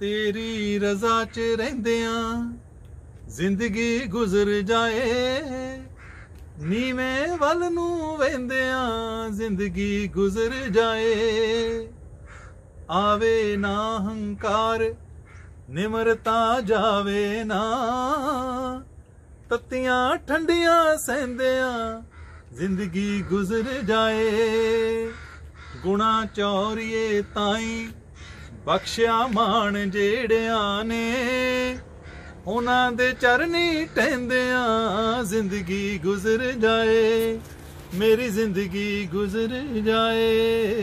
ਤੇਰੀ ਰਜ਼ਾ 'ਚ ਰਹਿੰਦਿਆਂ ਜ਼ਿੰਦਗੀ ਗੁਜ਼ਰ ਜਾਏ ਨੀਵੇਂ ਵੱਲ ਨੂੰ ਵਹਿੰਦਿਆਂ ਜ਼ਿੰਦਗੀ ਗੁਜ਼ਰ ਜਾਏ ਆਵੇ ਨਾ ਹੰਕਾਰ ਨਿਮਰਤਾ ਜਾਵੇ ਨਾ ਤੱਤੀਆਂ ਠੰਡੀਆਂ ਸਹਿੰਦਿਆਂ ਜ਼ਿੰਦਗੀ ਗੁਜ਼ਰ ਜਾਏ ਗੁਣਾ ਚੌਰੀਏ ਤਾਈ ਬਖਸ਼ਿਆ ਮਾਣ ਜਿਹੜਿਆਂ ਨੇ ਉਹਨਾਂ ਦੇ ਚਰਨੀ ਟੈਂਦਿਆਂ ਜ਼ਿੰਦਗੀ ਗੁਜ਼ਰ ਜਾਏ ਮੇਰੀ ਜ਼ਿੰਦਗੀ ਗੁਜ਼ਰ ਜਾਏ